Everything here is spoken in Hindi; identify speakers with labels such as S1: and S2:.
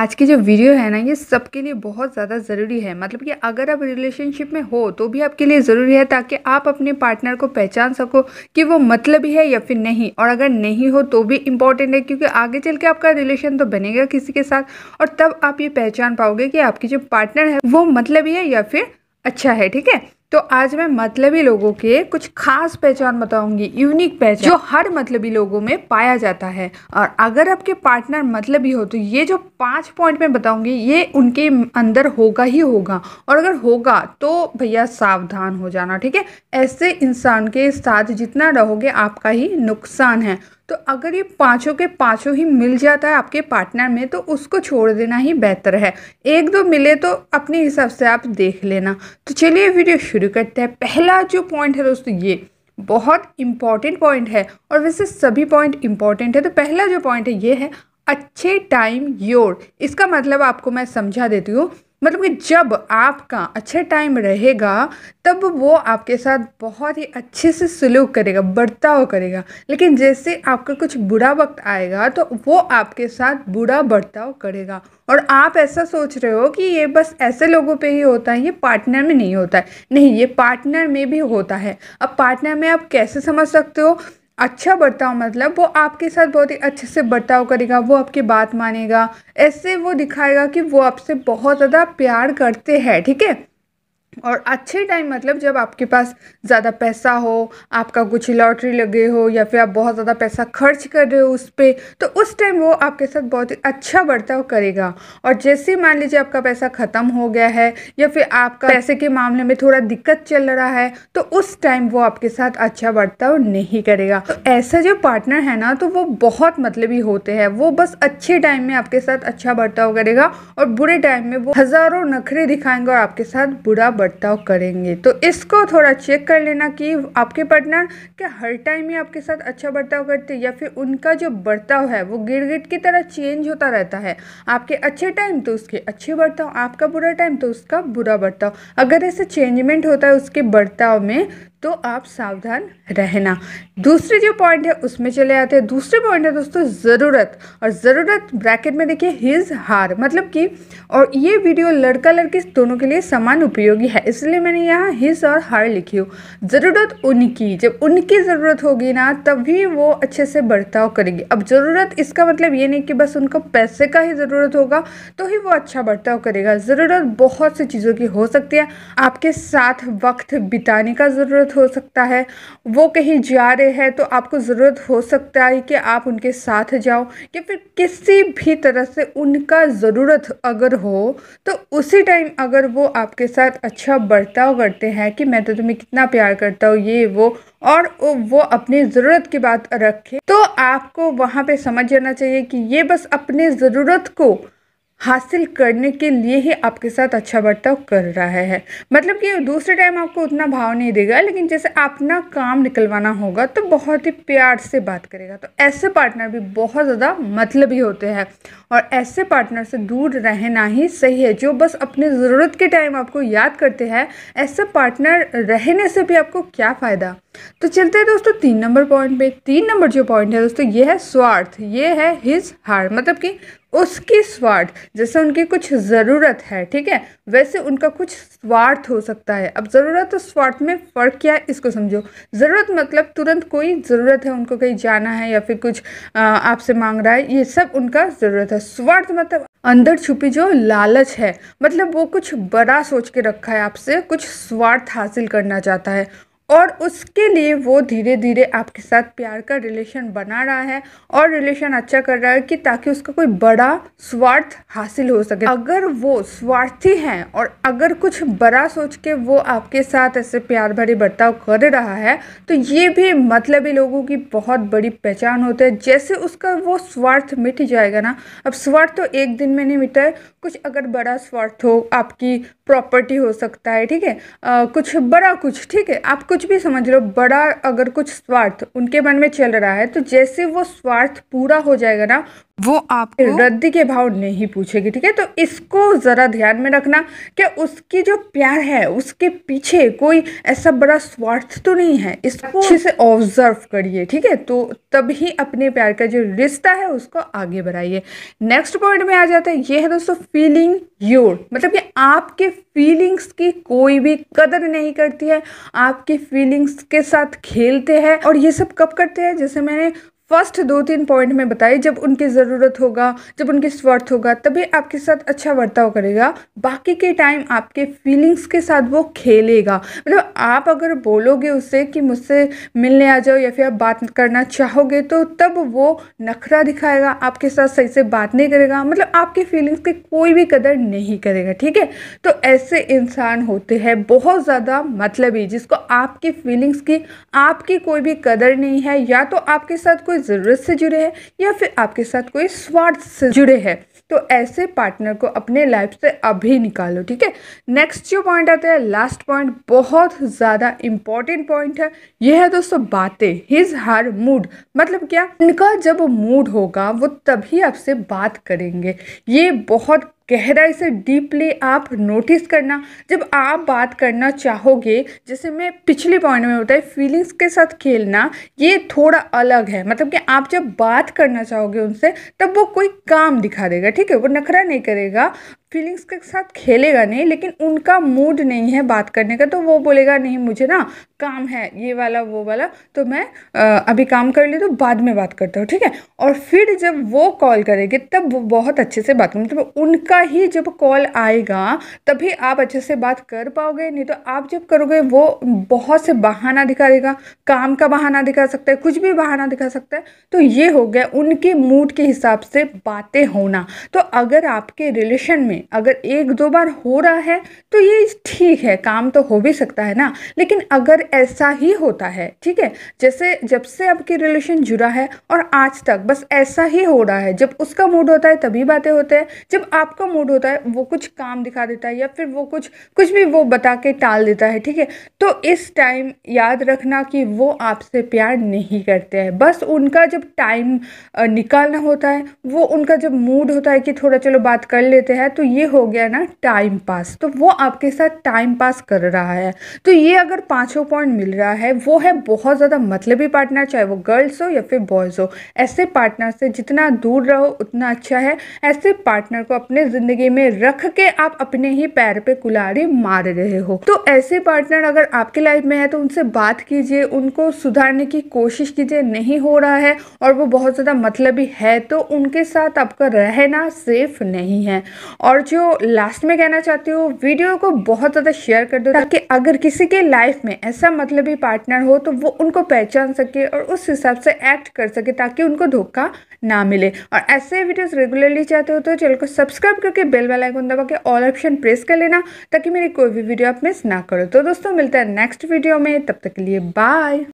S1: आज की जो वीडियो है ना ये सबके लिए बहुत ज़्यादा ज़रूरी है मतलब कि अगर आप रिलेशनशिप में हो तो भी आपके लिए ज़रूरी है ताकि आप अपने पार्टनर को पहचान सको कि वो मतलब ही है या फिर नहीं और अगर नहीं हो तो भी इम्पॉर्टेंट है क्योंकि आगे चल के आपका रिलेशन तो बनेगा किसी के साथ और तब आप ये पहचान पाओगे कि आपकी जो पार्टनर है वो मतलब ही है या फिर अच्छा है ठीक है तो आज मैं मतलबी लोगों के कुछ खास पहचान बताऊंगी यूनिक पहचान जो हर मतलबी लोगों में पाया जाता है और अगर आपके पार्टनर मतलबी हो तो ये जो पांच पॉइंट मैं बताऊंगी ये उनके अंदर होगा ही होगा और अगर होगा तो भैया सावधान हो जाना ठीक है ऐसे इंसान के साथ जितना रहोगे आपका ही नुकसान है तो अगर ये पाँचों के पाँचों ही मिल जाता है आपके पार्टनर में तो उसको छोड़ देना ही बेहतर है एक दो मिले तो अपने हिसाब से आप देख लेना तो चलिए वीडियो शुरू करते हैं पहला जो पॉइंट है दोस्तों ये बहुत इम्पॉर्टेंट पॉइंट है और वैसे सभी पॉइंट इम्पॉर्टेंट है तो पहला जो पॉइंट है ये है अच्छे टाइम योर इसका मतलब आपको मैं समझा देती हूँ मतलब कि जब आपका अच्छे टाइम रहेगा तब वो आपके साथ बहुत ही अच्छे से सलूक करेगा बर्ताव करेगा लेकिन जैसे आपका कुछ बुरा वक्त आएगा तो वो आपके साथ बुरा बर्ताव करेगा और आप ऐसा सोच रहे हो कि ये बस ऐसे लोगों पे ही होता है ये पार्टनर में नहीं होता है नहीं ये पार्टनर में भी होता है अब पार्टनर में आप कैसे समझ सकते हो अच्छा बर्ताव मतलब वो आपके साथ बहुत ही अच्छे से बर्ताव करेगा वो आपकी बात मानेगा ऐसे वो दिखाएगा कि वो आपसे बहुत ज़्यादा प्यार करते हैं ठीक है और अच्छे टाइम मतलब जब आपके पास ज़्यादा पैसा हो आपका कुछ लॉटरी लगे हो या फिर आप बहुत ज़्यादा पैसा खर्च कर रहे हो उस पर तो उस टाइम वो आपके साथ बहुत ही अच्छा बर्ताव करेगा और जैसे मान लीजिए आपका पैसा ख़त्म हो गया है या फिर आपका पैसे के मामले में थोड़ा दिक्कत चल रहा है तो उस टाइम वो आपके साथ अच्छा बर्ताव नहीं करेगा तो ऐसा जो पार्टनर है ना तो वो बहुत ही होते हैं वो बस अच्छे टाइम में आपके साथ अच्छा बर्ताव करेगा और बुरे टाइम में वो हज़ारों नखरे दिखाएंगे और आपके साथ बुरा बर्ताव करेंगे तो इसको थोड़ा चेक कर लेना कि आपके पार्टनर क्या हर टाइम ही आपके साथ अच्छा बर्ताव करते हैं या फिर उनका जो बर्ताव है वो गिर गिर की तरह चेंज होता रहता है आपके अच्छे टाइम तो उसके अच्छे बर्ताव आपका बुरा टाइम तो उसका बुरा बर्ताव अगर ऐसे चेंजमेंट होता है उसके बर्ताव में तो आप सावधान रहना दूसरे जो पॉइंट है उसमें चले आते हैं दूसरे पॉइंट है दोस्तों ज़रूरत और ज़रूरत ब्रैकेट में देखिए हिज हार मतलब कि और ये वीडियो लड़का लड़की दोनों के लिए समान उपयोगी है इसलिए मैंने यहाँ हिज और हार लिखी हो ज़रूरत उनकी जब उनकी ज़रूरत होगी ना तभी वो अच्छे से बर्ताव करेगी अब ज़रूरत इसका मतलब ये नहीं कि बस उनको पैसे का ही ज़रूरत होगा तो ही वो अच्छा बर्ताव करेगा ज़रूरत बहुत सी चीज़ों की हो सकती है आपके साथ वक्त बिताने का ज़रूरत ज़रूरत हो सकता है वो कहीं जा रहे हैं तो आपको ज़रूरत हो सकता है कि आप उनके साथ जाओ या फिर किसी भी तरह से उनका ज़रूरत अगर हो तो उसी टाइम अगर वो आपके साथ अच्छा बर्ताव करते हैं कि मैं तो तुम्हें कितना प्यार करता हूँ ये वो और वो अपनी ज़रूरत की बात रखे तो आपको वहाँ पे समझ जाना चाहिए कि ये बस अपनी ज़रूरत को हासिल करने के लिए ही आपके साथ अच्छा बर्ताव कर रहा है मतलब कि दूसरे टाइम आपको उतना भाव नहीं देगा लेकिन जैसे अपना काम निकलवाना होगा तो बहुत ही प्यार से बात करेगा तो ऐसे पार्टनर भी बहुत ज़्यादा मतलबी होते हैं और ऐसे पार्टनर से दूर रहना ही सही है जो बस अपने ज़रूरत के टाइम आपको याद करते हैं ऐसे पार्टनर रहने से भी आपको क्या फ़ायदा तो चलते हैं दोस्तों तीन नंबर पॉइंट पे तीन नंबर जो पॉइंट है दोस्तों ये है स्वार्थ ये है हिज हार्ट मतलब कि उसकी स्वार्थ जैसे उनकी कुछ ज़रूरत है ठीक है वैसे उनका कुछ स्वार्थ हो सकता है अब ज़रूरत और स्वार्थ में फ़र्क क्या है इसको समझो ज़रूरत मतलब तुरंत कोई ज़रूरत है उनको कहीं जाना है या फिर कुछ आपसे मांग रहा है ये सब उनका ज़रूरत है स्वार्थ मतलब अंदर छुपी जो लालच है मतलब वो कुछ बड़ा सोच के रखा है आपसे कुछ स्वार्थ हासिल करना चाहता है और उसके लिए वो धीरे धीरे आपके साथ प्यार का रिलेशन बना रहा है और रिलेशन अच्छा कर रहा है कि ताकि उसका कोई बड़ा स्वार्थ हासिल हो सके अगर वो स्वार्थी हैं और अगर कुछ बड़ा सोच के वो आपके साथ ऐसे प्यार भरे बर्ताव कर रहा है तो ये भी मतलबी लोगों की बहुत बड़ी पहचान होती है जैसे उसका वो स्वार्थ मिट जाएगा ना अब स्वार्थ तो एक दिन में नहीं मिटा है कुछ अगर बड़ा स्वार्थ हो आपकी प्रॉपर्टी हो सकता है ठीक है कुछ बड़ा कुछ ठीक है आप कुछ भी समझ लो बड़ा अगर कुछ स्वार्थ उनके मन में चल रहा है तो जैसे वो स्वार्थ पूरा हो जाएगा ना वो आपको रद्द के भाव नहीं पूछेगी ठीक है तो इसको ज़रा ध्यान में रखना कि उसकी जो प्यार है उसके पीछे कोई ऐसा बड़ा स्वार्थ तो नहीं है इसको अच्छे से ऑब्जर्व करिए ठीक है तो तभी अपने प्यार का जो रिश्ता है उसको आगे बढ़ाइए नेक्स्ट पॉइंट में आ जाता है ये है दोस्तों फीलिंग योर मतलब कि आपके फीलिंग्स की कोई भी कदर नहीं करती है आपकी फीलिंग्स के साथ खेलते हैं और ये सब कब करते हैं जैसे मैंने फर्स्ट दो तीन पॉइंट में बताई जब उनकी ज़रूरत होगा जब उनके स्वार्थ होगा तभी आपके साथ अच्छा बर्ताव करेगा बाकी के टाइम आपके फीलिंग्स के साथ वो खेलेगा मतलब आप अगर बोलोगे उससे कि मुझसे मिलने आ जाओ या फिर आप बात करना चाहोगे तो तब वो नखरा दिखाएगा आपके साथ सही से बात नहीं करेगा मतलब आपकी फीलिंग्स की कोई भी कदर नहीं करेगा ठीक है तो ऐसे इंसान होते हैं बहुत ज़्यादा मतलब ही जिसको आपकी फीलिंग्स की आपकी कोई भी कदर नहीं है या तो आपके साथ कोई ज़रूरत से जुड़े हैं या फिर आपके साथ कोई स्वार्थ से जुड़े हैं तो ऐसे पार्टनर को अपने लाइफ से अभी निकालो ठीक है नेक्स्ट जो पॉइंट आता है लास्ट पॉइंट बहुत ज़्यादा इंपॉर्टेंट पॉइंट है यह है दोस्तों बातें हिज हर मूड मतलब क्या उनका जब मूड होगा वो तभी आपसे बात करेंगे ये बहुत गहराई से डीपली आप नोटिस करना जब आप बात करना चाहोगे जैसे मैं पिछले पॉइंट में बताई फीलिंग्स के साथ खेलना ये थोड़ा अलग है मतलब कि आप जब बात करना चाहोगे उनसे तब वो कोई काम दिखा देगा ठीक है वो नखरा नहीं करेगा फीलिंग्स के साथ खेलेगा नहीं लेकिन उनका मूड नहीं है बात करने का तो वो बोलेगा नहीं मुझे ना काम है ये वाला वो वाला तो मैं आ, अभी काम कर ली तो बाद में बात करता हूँ ठीक है और फिर जब वो कॉल करेंगे तब वो बहुत अच्छे से बात करेंगे तो उनका ही जब कॉल आएगा तभी आप अच्छे से बात कर पाओगे नहीं तो आप जब करोगे वो बहुत से बहाना दिखा देगा काम का बहाना दिखा सकता है कुछ भी बहाना दिखा सकता है तो ये हो गया उनके मूड के हिसाब से बातें होना तो अगर आपके रिलेशन में नहीं अगर एक दो बार हो रहा है तो ये ठीक है काम तो हो भी सकता है ना लेकिन अगर ऐसा ही होता है ठीक है जैसे जब से आपकी रिलेशन जुड़ा है और आज तक बस ऐसा ही हो रहा है जब उसका मूड होता है तभी बातें होते हैं जब आपका मूड होता है वो कुछ काम दिखा देता है या फिर वो कुछ कुछ भी वो बता के टाल देता है ठीक है तो इस टाइम याद रखना कि वो आपसे प्यार नहीं करते हैं बस उनका जब टाइम निकालना होता है वो उनका जब मूड होता है कि थोड़ा चलो बात कर लेते हैं तो ये हो गया ना टाइम पास तो वो आपके साथ टाइम पास कर रहा है तो ये अगर पाँचों पॉइंट मिल रहा है वो है बहुत ज़्यादा मतलबी पार्टनर चाहे वो गर्ल्स हो या फिर बॉयज़ हो ऐसे पार्टनर से जितना दूर रहो उतना अच्छा है ऐसे पार्टनर को अपने ज़िंदगी में रख के आप अपने ही पैर पर कुलाड़ी मार रहे हो तो ऐसे पार्टनर अगर आपके लाइफ में है तो उनसे बात कीजिए उनको सुधारने की कोशिश कीजिए नहीं हो रहा है और वो बहुत ज़्यादा मतलबी है तो उनके साथ आपका रहना सेफ नहीं है और और जो लास्ट में कहना चाहती हूँ वीडियो को बहुत ज़्यादा शेयर कर दो ताकि अगर किसी के लाइफ में ऐसा मतलबी पार्टनर हो तो वो उनको पहचान सके और उस हिसाब से एक्ट कर सके ताकि उनको धोखा ना मिले और ऐसे वीडियोस रेगुलरली चाहते हो तो चैनल को सब्सक्राइब करके बेल वाला आइकन दबा के ऑल ऑप्शन प्रेस कर लेना ताकि मेरी कोई भी वीडियो आप मिस ना करो तो दोस्तों मिलते हैं नेक्स्ट वीडियो में तब तक के लिए बाय